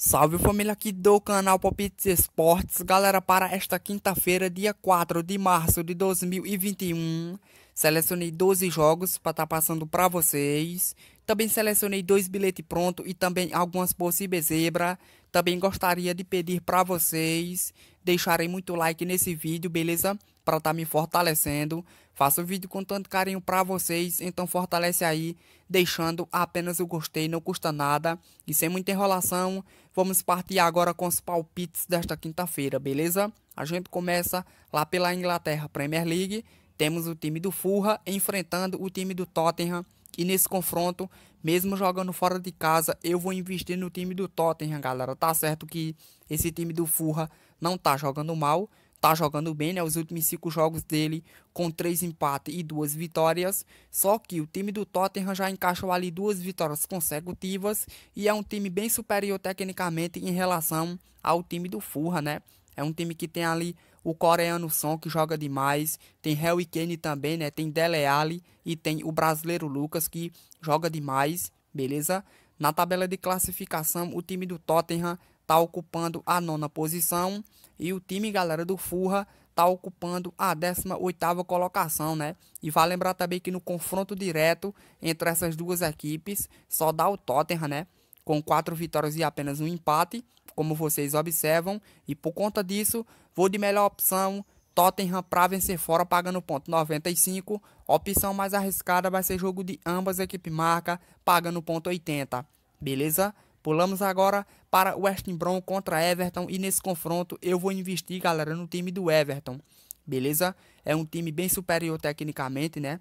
Salve família aqui do canal Palpites Esportes, galera, para esta quinta-feira, dia 4 de março de 2021, selecionei 12 jogos para estar tá passando para vocês, também selecionei dois bilhetes pronto e também algumas possíveis zebra, também gostaria de pedir para vocês deixarem muito like nesse vídeo, beleza? Para estar tá me fortalecendo, Faço o vídeo com tanto carinho para vocês, então fortalece aí, deixando apenas o gostei, não custa nada. E sem muita enrolação, vamos partir agora com os palpites desta quinta-feira, beleza? A gente começa lá pela Inglaterra Premier League, temos o time do Furra enfrentando o time do Tottenham. E nesse confronto, mesmo jogando fora de casa, eu vou investir no time do Tottenham, galera. Tá certo que esse time do Furra não tá jogando mal, tá jogando bem, né? Os últimos cinco jogos dele com três empates e duas vitórias. Só que o time do Tottenham já encaixou ali duas vitórias consecutivas e é um time bem superior tecnicamente em relação ao time do Furra, né? É um time que tem ali o coreano Son, que joga demais. Tem Harry Kane também, né? Tem Dele Alli e tem o brasileiro Lucas, que joga demais, beleza? Na tabela de classificação, o time do Tottenham está ocupando a nona posição e o time galera do Furra está ocupando a 18 oitava colocação, né? E vale lembrar também que no confronto direto entre essas duas equipes só dá o Tottenham, né? Com quatro vitórias e apenas um empate, como vocês observam, e por conta disso, vou de melhor opção Tottenham para vencer fora pagando ponto 95. Opção mais arriscada vai ser jogo de ambas equipes marca pagando ponto 80. Beleza? Pulamos agora para West Brom contra Everton e nesse confronto eu vou investir, galera, no time do Everton. Beleza? É um time bem superior tecnicamente, né?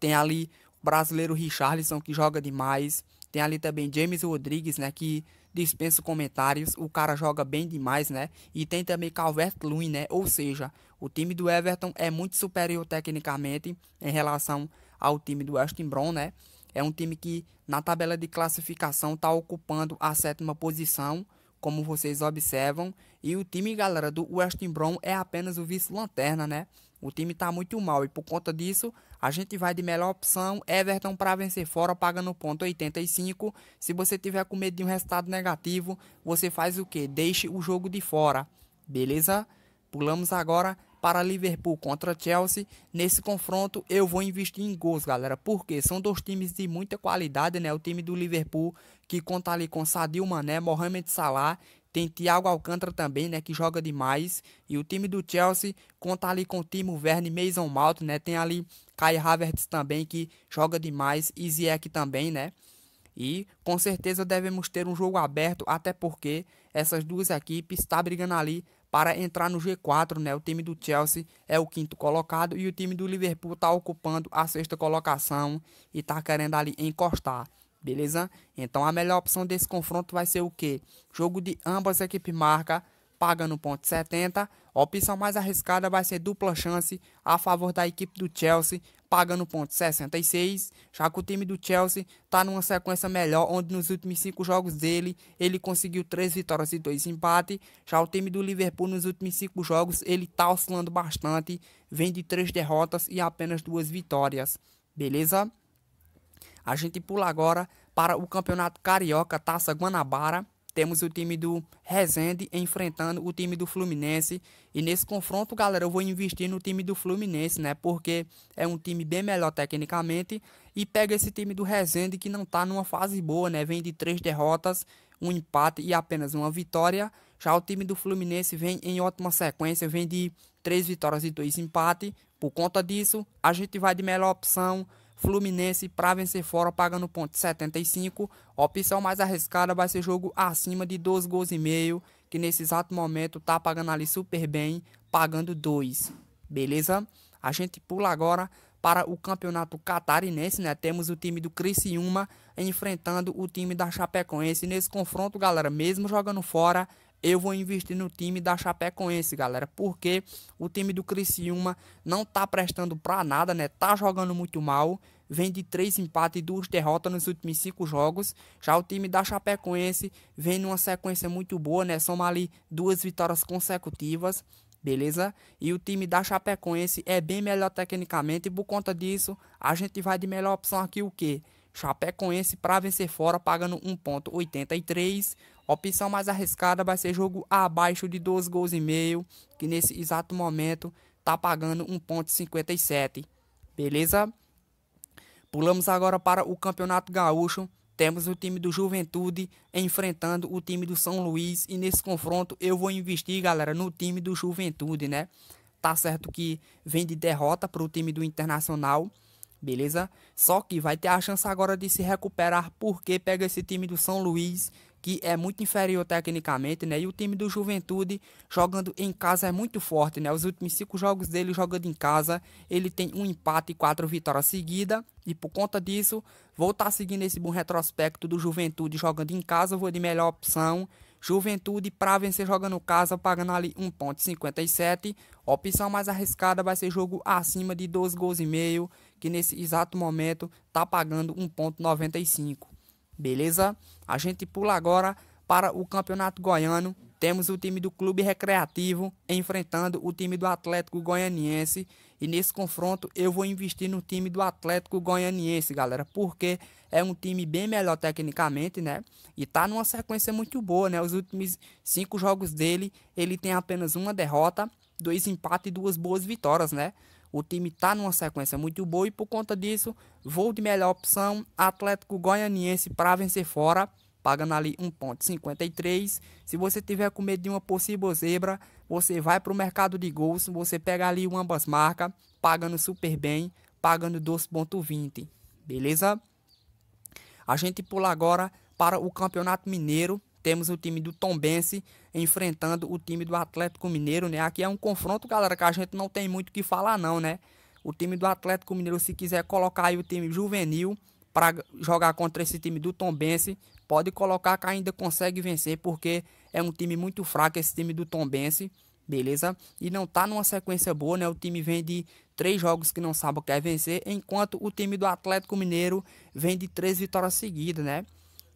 Tem ali o brasileiro Richarlison que joga demais. Tem ali também James Rodrigues, né, que dispensa comentários. O cara joga bem demais, né? E tem também Calvert-Lewin, né? Ou seja, o time do Everton é muito superior tecnicamente em relação ao time do West Brom, né? É um time que na tabela de classificação está ocupando a sétima posição, como vocês observam. E o time, galera, do West Brom é apenas o vice-lanterna, né? O time está muito mal e por conta disso a gente vai de melhor opção Everton para vencer fora pagando ponto 85. Se você tiver com medo de um resultado negativo, você faz o que? Deixe o jogo de fora, beleza? Pulamos agora para Liverpool contra Chelsea. Nesse confronto eu vou investir em gols, galera, porque são dois times de muita qualidade, né? O time do Liverpool que conta ali com Sadio Mané, Mohamed Salah, tem Thiago Alcântara também, né, que joga demais. E o time do Chelsea conta ali com o Timo Verne, Mason Mount, né? Tem ali Kai Havertz também que joga demais e Ziyech também, né? E com certeza devemos ter um jogo aberto, até porque essas duas equipes estão tá brigando ali para entrar no G4, né? O time do Chelsea é o quinto colocado e o time do Liverpool está ocupando a sexta colocação e está querendo ali encostar. Beleza? Então a melhor opção desse confronto vai ser o quê? Jogo de ambas equipes marca paga no ponto 70. A opção mais arriscada vai ser dupla chance a favor da equipe do Chelsea, paga no ponto 66. Já que o time do Chelsea está numa sequência melhor, onde nos últimos cinco jogos dele ele conseguiu três vitórias e dois empates. Já o time do Liverpool nos últimos cinco jogos ele está oscilando bastante, vem de três derrotas e apenas duas vitórias. Beleza? A gente pula agora para o Campeonato Carioca Taça Guanabara. Temos o time do Rezende enfrentando o time do Fluminense. E nesse confronto, galera, eu vou investir no time do Fluminense, né? Porque é um time bem melhor tecnicamente. E pega esse time do Rezende que não tá numa fase boa, né? Vem de três derrotas, um empate e apenas uma vitória. Já o time do Fluminense vem em ótima sequência, vem de três vitórias e dois empates. Por conta disso, a gente vai de melhor opção Fluminense para vencer fora pagando ponto 75. A opção mais arriscada vai ser jogo acima de 2 gols e meio, que nesse exato momento tá pagando ali super bem, pagando 2. Beleza? A gente pula agora para o campeonato catarinense, né? Temos o time do Criciúma enfrentando o time da Chapecoense nesse confronto, galera, mesmo jogando fora, eu vou investir no time da Chapecoense, galera, porque o time do Criciúma não tá prestando pra nada, né? Tá jogando muito mal, vem de três empates e duas derrotas nos últimos cinco jogos. Já o time da Chapecoense vem numa sequência muito boa, né? Soma ali duas vitórias consecutivas. Beleza? E o time da Chapecoense é bem melhor tecnicamente e por conta disso a gente vai de melhor opção aqui o que? Chapecoense para vencer fora pagando 1.83. Opção mais arriscada vai ser jogo abaixo de 2 gols e meio, que nesse exato momento tá pagando 1.57. Beleza? Pulamos agora para o Campeonato Gaúcho. Temos o time do Juventude enfrentando o time do São Luís e nesse confronto eu vou investir, galera, no time do Juventude, né? Tá certo que vem de derrota para o time do Internacional beleza? Só que vai ter a chance agora de se recuperar porque pega esse time do São Luís, que é muito inferior tecnicamente, né? E o time do Juventude jogando em casa é muito forte, né? Os últimos cinco jogos dele jogando em casa, ele tem um empate e quatro vitórias seguidas. E por conta disso, vou estar tá seguindo esse bom retrospecto do Juventude jogando em casa, vou de melhor opção Juventude para vencer jogando casa, pagando ali 1,57. Opção mais arriscada vai ser jogo acima de 12 gols e meio, que nesse exato momento tá pagando 1,95. Beleza? A gente pula agora para o Campeonato Goiano. Temos o time do Clube Recreativo enfrentando o time do Atlético Goianiense e nesse confronto eu vou investir no time do Atlético Goianiense, galera, porque é um time bem melhor tecnicamente, né? E tá numa sequência muito boa, né? Os últimos cinco jogos dele, ele tem apenas uma derrota, dois empates e duas boas vitórias, né? O time tá numa sequência muito boa e por conta disso, vou de melhor opção Atlético Goianiense para vencer fora, pagando ali 1.53. Se você tiver com medo de uma possível zebra, você vai para o mercado de gols, você pega ali uma ambas marcas, pagando super bem, pagando 12,20. Beleza? A gente pula agora para o Campeonato Mineiro. Temos o time do Tombense enfrentando o time do Atlético Mineiro, né? Aqui é um confronto, galera, que a gente não tem muito o que falar não, né? O time do Atlético Mineiro, se quiser colocar aí o time juvenil para jogar contra esse time do Tombense, pode colocar que ainda consegue vencer, porque é um time muito fraco esse time do Tombense, beleza? E não tá numa sequência boa, né? O time vem de três jogos que não sabe o que é vencer, enquanto o time do Atlético Mineiro vem de três vitórias seguidas, né?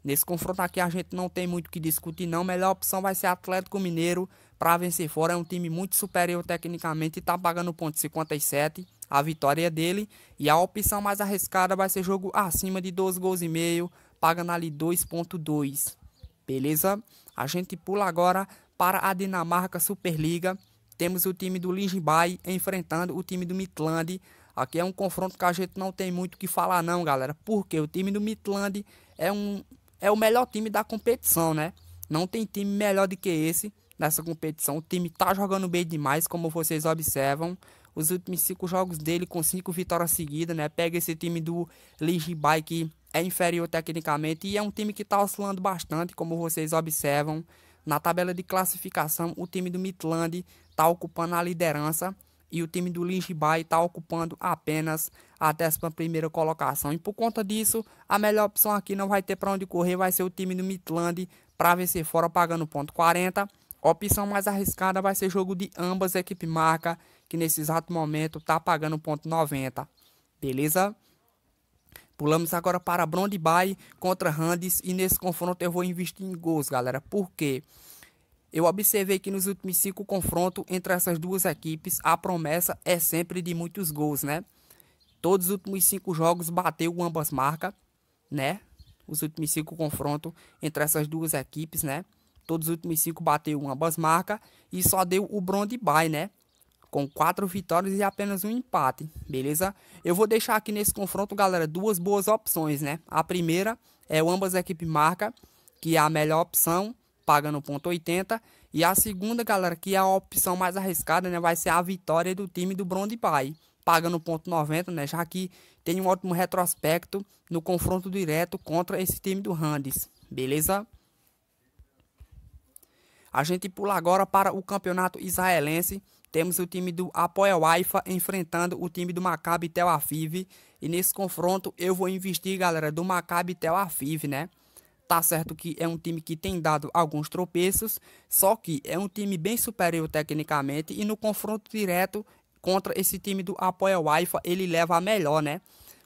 Nesse confronto aqui a gente não tem muito o que discutir não, melhor opção vai ser Atlético Mineiro para vencer fora, é um time muito superior tecnicamente e tá pagando ponto 57, a vitória é dele, e a opção mais arriscada vai ser jogo acima de 12 gols e meio, pagando ali 2.2, beleza? A gente pula agora para a Dinamarca Superliga. Temos o time do Lichtenberg enfrentando o time do Midland. Aqui é um confronto que a gente não tem muito o que falar não, galera. Porque o time do Midland é, um, é o melhor time da competição, né? Não tem time melhor do que esse nessa competição. O time tá jogando bem demais, como vocês observam os últimos cinco jogos dele com cinco vitórias seguidas, né? Pega esse time do Ligibai que é inferior tecnicamente e é um time que está oscilando bastante, como vocês observam. Na tabela de classificação, o time do Midland está ocupando a liderança e o time do Ligibai está ocupando apenas a 11 colocação. E por conta disso, a melhor opção aqui não vai ter para onde correr, vai ser o time do Midland para vencer fora pagando ponto 40. A opção mais arriscada vai ser jogo de ambas equipes marca que nesse exato momento está pagando 1,90. Beleza? Pulamos agora para Brondby contra Randes e nesse confronto eu vou investir em gols, galera. Por quê? Eu observei que nos últimos cinco confrontos entre essas duas equipes, a promessa é sempre de muitos gols, né? Todos os últimos cinco jogos bateu ambas marcas, né? Os últimos cinco confrontos entre essas duas equipes, né? Todos os últimos cinco bateu ambas marcas e só deu o Brondby, né? com quatro vitórias e apenas um empate, beleza? Eu vou deixar aqui nesse confronto, galera, duas boas opções, né? A primeira é o ambas equipes marca, que é a melhor opção, pagando 80. e a segunda, galera, que é a opção mais arriscada, né, vai ser a vitória do time do Bronde Pai, pagando 90, né, já que tem um ótimo retrospecto no confronto direto contra esse time do Handis, beleza? A gente pula agora para o campeonato israelense, temos o time do Apoel Haifa enfrentando o time do Maccabi Tel Aviv. E nesse confronto eu vou investir, galera, do Maccabi Tel Aviv, né? Tá certo que é um time que tem dado alguns tropeços, só que é um time bem superior tecnicamente e no confronto direto contra esse time do Apoel Haifa, ele leva a melhor, né?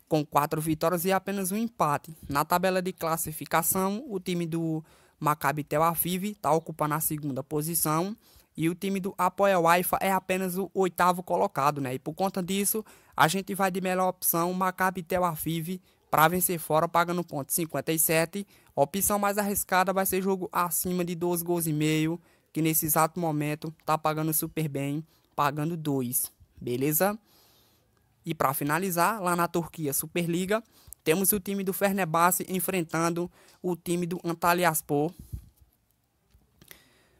Com quatro vitórias e apenas um empate. Na tabela de classificação, o time do Maccabi Tel Aviv está ocupando a segunda posição e o time do Apoia Waifa é apenas o oitavo colocado, né? E por conta disso, a gente vai de melhor opção Maccabi Tel Aviv para vencer fora, pagando ponto 57. A opção mais arriscada vai ser jogo acima de 12 gols e meio, que nesse exato momento tá pagando super bem, pagando 2, beleza? E para finalizar, lá na Turquia, Superliga, temos o time do Fenerbahçe enfrentando o time do Antalyaspor,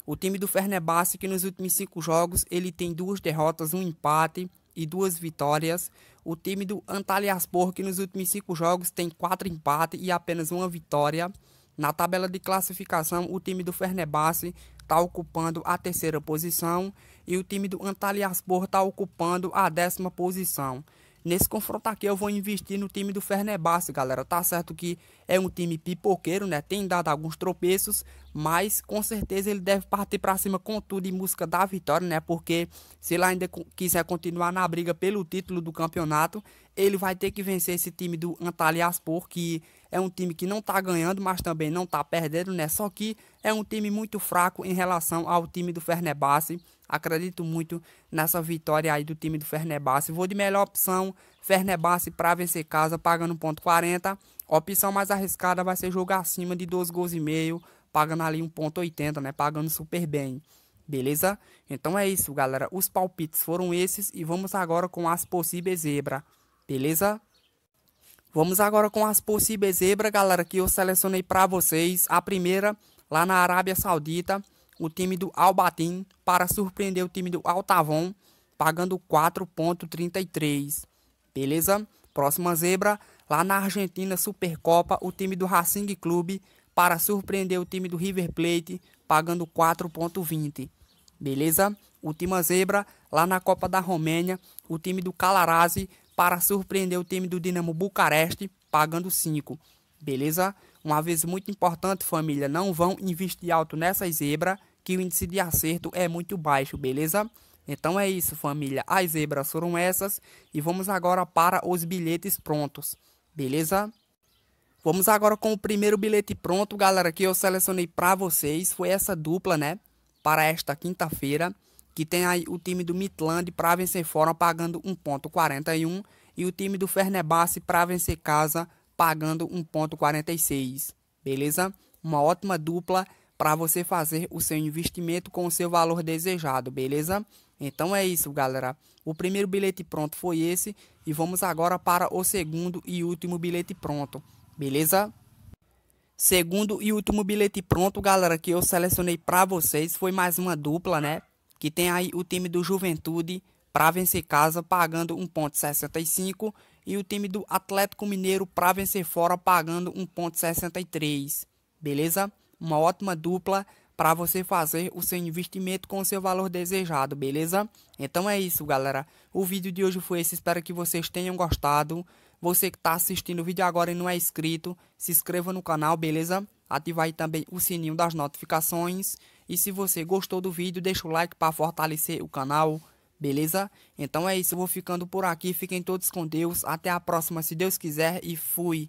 o time do Fernebahçe, que nos últimos cinco jogos, ele tem duas derrotas, um empate e duas vitórias. O time do Antalyaspor, que nos últimos cinco jogos tem quatro empates e apenas uma vitória. Na tabela de classificação, o time do Fernebahçe está ocupando a terceira posição e o time do Antalyaspor está ocupando a décima posição. Nesse confronto aqui eu vou investir no time do Fernebahçe, galera. Tá certo que é um time pipoqueiro, né? Tem dado alguns tropeços, mas com certeza ele deve partir para cima com tudo em busca da vitória, né? Porque se ele ainda quiser continuar na briga pelo título do campeonato, ele vai ter que vencer esse time do Antalyaspor, que é um time que não está ganhando, mas também não está perdendo, né? Só que é um time muito fraco em relação ao time do Fernebahçe. Acredito muito nessa vitória aí do time do Fernebahçe. Vou de melhor opção, Fernebahçe para vencer casa, pagando 1.40. Opção mais arriscada vai ser jogar acima de 12 gols e meio pagando ali 1.80, né? Pagando super bem. Beleza? Então é isso, galera. Os palpites foram esses e vamos agora com as possíveis zebra. Beleza? Vamos agora com as possíveis zebra, galera, que eu selecionei para vocês. A primeira, lá na Arábia Saudita, o time do Albatim para surpreender o time do Altavon, pagando 4.33. Beleza? Próxima zebra, lá na Argentina Supercopa, o time do Racing Clube para surpreender o time do River Plate, pagando 4.20. Beleza? Última zebra, lá na Copa da Romênia, o time do Calarazzi para surpreender o time do Dinamo Bucareste, pagando 5. Beleza? uma vez muito importante, família, não vão investir alto nessa zebra, que o índice de acerto é muito baixo, beleza? Então é isso, família. As zebras foram essas e vamos agora para os bilhetes prontos, beleza? Vamos agora com o primeiro bilhete pronto, galera, que eu selecionei para vocês. Foi essa dupla, né? Para esta quinta-feira, que tem aí o time do Midland para vencer fora pagando 1.41 e o time do Fernebasse para vencer casa pagando 1.46. Beleza? Uma ótima dupla para você fazer o seu investimento com o seu valor desejado, beleza? Então é isso, galera. O primeiro bilhete pronto foi esse e vamos agora para o segundo e último bilhete pronto beleza? Segundo e último bilhete pronto, galera, que eu selecionei para vocês. Foi mais uma dupla, né? Que tem aí o time do Juventude para vencer casa pagando 1.65 e o time do Atlético Mineiro para vencer fora pagando 1.63, beleza? Uma ótima dupla para você fazer o seu investimento com o seu valor desejado, beleza? Então é isso, galera. O vídeo de hoje foi esse, espero que vocês tenham gostado. Você que está assistindo o vídeo agora e não é inscrito, se inscreva no canal, beleza? Ative aí também o sininho das notificações. E se você gostou do vídeo, deixa o like para fortalecer o canal, beleza? Então é isso, eu vou ficando por aqui. Fiquem todos com Deus. Até a próxima, se Deus quiser, e fui!